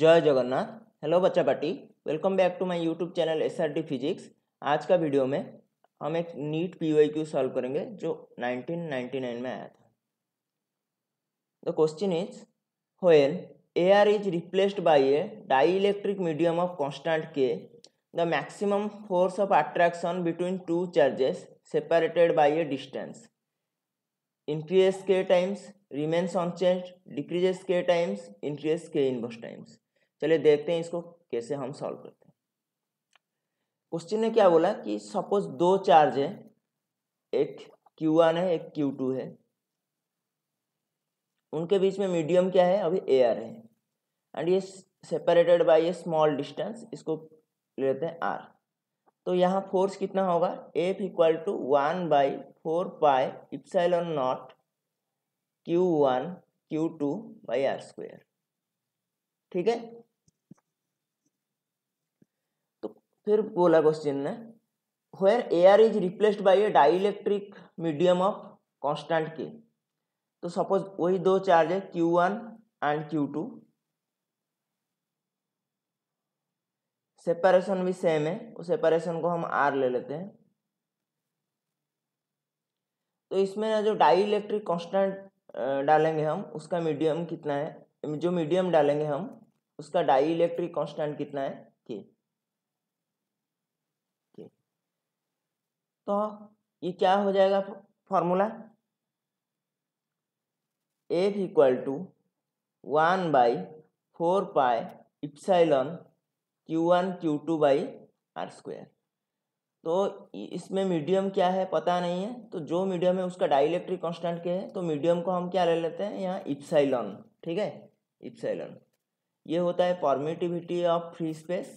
जय जगन्नाथ हेलो बच्चा party welcome back to my YouTube channel S physics आज का वीडियो में हम एक नीट पी क्यू सॉल्व करेंगे जो 1999 में आया था the question is air is replaced by a dielectric medium of constant K the maximum force of attraction between two charges separated by a distance increase K times remains unchanged decreases K times increase K inverse times चलिए देखते हैं इसको कैसे हम solve करते हैं question ने क्या बोला कि सपोज दो चार्ज है एक क्यू वन है एक क्यू टू है उनके बीच में मीडियम क्या है अभी एयर है एंड ये separated by a small distance इसको लेते हैं आर तो यहाँ फोर्स कितना होगा F equal to one by four pi on not Q one Q two by R square ठीक है फिर बोला क्वेश्चन ने where air is replaced by a dielectric medium of constant K तो सपोज वही दो चार्ज है Q one and Q two separation भी सेम है उस सेपरेशन को हम आर ले लेते हैं तो इसमें ना जो डाई इलेक्ट्रिक कॉन्स्टेंट डालेंगे हम उसका मीडियम कितना है जो मीडियम डालेंगे हम उसका डाई इलेक्ट्रिक कॉन्स्टेंट कितना है के तो ये क्या हो जाएगा formula F equal to one by four pi epsilon Q one Q two by R square तो इसमें मीडियम क्या है पता नहीं है तो जो मीडियम है उसका डाइलेक्ट्रिक कांस्टेंट क्या है तो मीडियम को हम क्या ले लेते हैं यहाँ इप्साइलन ठीक है इप्साइलन ये होता है permittivity of free space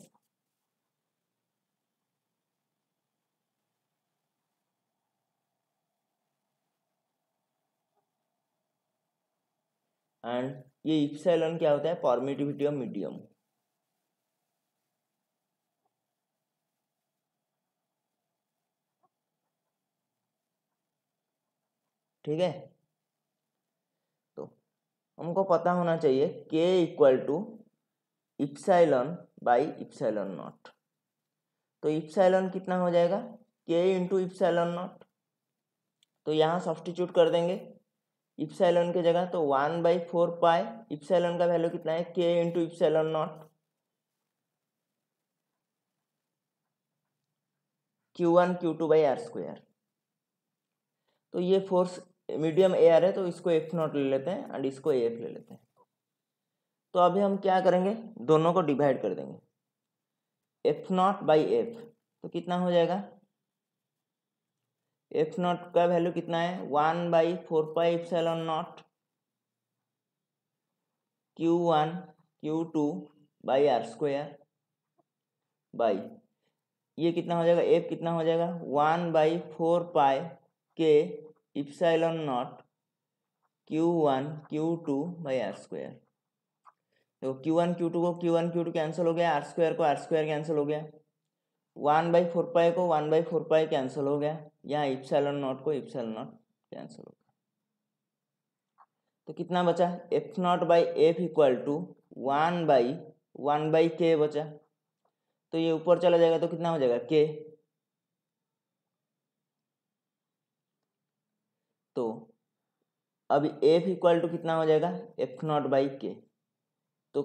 and ये इप्साइलन क्या होता है परमिटिविटी ऑफ मीडियम ठीक है तो हमको पता होना चाहिए K equal to epsilon by epsilon not तो इप्साइलन कितना हो जाएगा के इंटू इप्साइलन नॉट तो यहाँ सब्स्टिट्यूट कर देंगे इप्साइलन के जगह तो one by four pi epsilon का वैल्यू कितना है K into epsilon not Q one Q two by R square तो ये फोर्स मीडियम ए आर है तो इसको एफ नॉट ले लेते हैं एंड इसको ए एफ ले लेते हैं तो अभी हम क्या करेंगे दोनों को डिवाइड कर देंगे एफ नॉट बाई एफ तो कितना हो जाएगा एक्स नॉट का वैल्यू कितना है one by four pi epsilon not Q one Q two by R square by ये कितना हो जाएगा एफ कितना हो जाएगा one by four pi K epsilon not Q one Q two by R square तो क्यू वन क्यू टू को Q one Q two cancel हो गया आर स्क्वायर को आर स्क्वायर कैंसिल हो गया वन बाई फोर पाए को one by four pi cancel हो गया यहाँ इप्सलन नॉट को इप्सलन नॉट कैंसिल हो गया तो कितना बचा F not by F equal to one by one by K बचा तो ये ऊपर चला जाएगा तो कितना हो जाएगा के तो अब एफ इक्वल टू कितना हो जाएगा एफ नॉट बाई के तो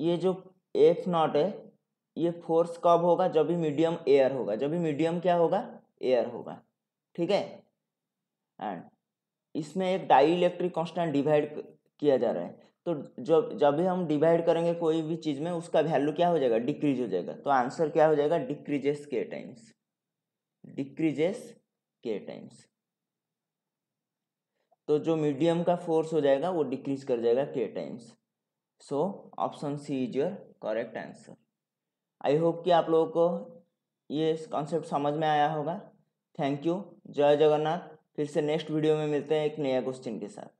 ये जो एफ नॉट है ये फोर्स कब होगा जब भी मीडियम एयर होगा जब भी मीडियम क्या होगा एयर होगा ठीक है एंड इसमें एक डाई इलेक्ट्रिक कॉन्स्टेंट डिवाइड किया जा रहा है तो जब जब भी हम डिवाइड करेंगे कोई भी चीज़ में उसका वैल्यू क्या हो जाएगा डिक्रीज हो जाएगा तो आंसर क्या हो जाएगा decreases K times decreases K times तो जो मीडियम का फोर्स हो जाएगा वो डिक्रीज कर जाएगा K times so option C is your correct answer I hope कि आप लोगों को ये कॉन्सेप्ट समझ में आया होगा थैंक यू जय जगन्नाथ फिर से नेक्स्ट वीडियो में मिलते हैं एक नया क्वेश्चन के साथ